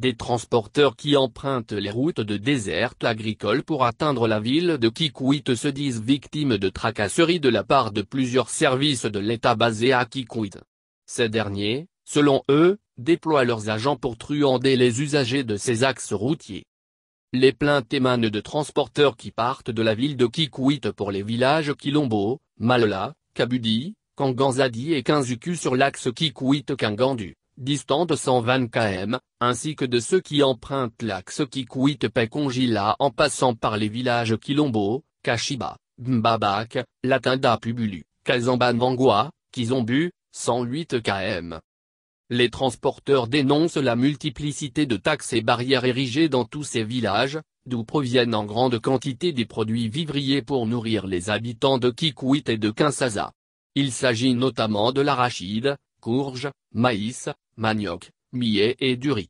des transporteurs qui empruntent les routes de désert agricole pour atteindre la ville de Kikuit se disent victimes de tracasseries de la part de plusieurs services de l'État basés à Kikuit. Ces derniers, selon eux, déploient leurs agents pour truander les usagers de ces axes routiers. Les plaintes émanent de transporteurs qui partent de la ville de Kikuit pour les villages Kilombo, Malala, Kabudi, Kanganzadi et Kinzuku sur l'axe Kikuit-Kangandu distant de 120 km, ainsi que de ceux qui empruntent l'axe Kikwit-Pekongila en passant par les villages Kilombo, Kashiba, Mbabak, Latinda Pubulu, ont Kizombu, 108 km. Les transporteurs dénoncent la multiplicité de taxes et barrières érigées dans tous ces villages, d'où proviennent en grande quantité des produits vivriers pour nourrir les habitants de Kikuit et de Kinsasa. Il s'agit notamment de l'arachide, courge, maïs, manioc, millet et du riz.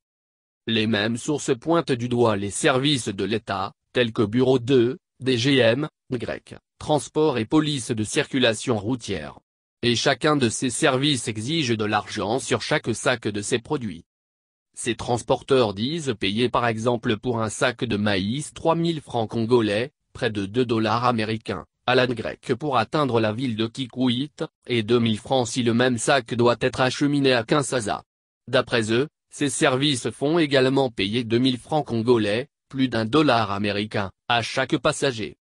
Les mêmes sources pointent du doigt les services de l'État, tels que Bureau 2, DGM, grec, Transport et Police de circulation routière. Et chacun de ces services exige de l'argent sur chaque sac de ces produits. Ces transporteurs disent payer par exemple pour un sac de maïs 3000 francs congolais, près de 2 dollars américains, à la grecque pour atteindre la ville de Kikuit, et 2000 francs si le même sac doit être acheminé à Kinshasa. D'après eux, ces services font également payer 2000 francs congolais, plus d'un dollar américain, à chaque passager.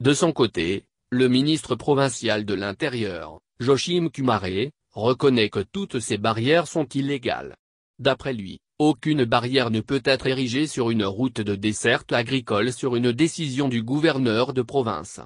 De son côté, le ministre provincial de l'Intérieur, Joshim Kumaré, reconnaît que toutes ces barrières sont illégales. D'après lui, aucune barrière ne peut être érigée sur une route de desserte agricole sur une décision du gouverneur de province.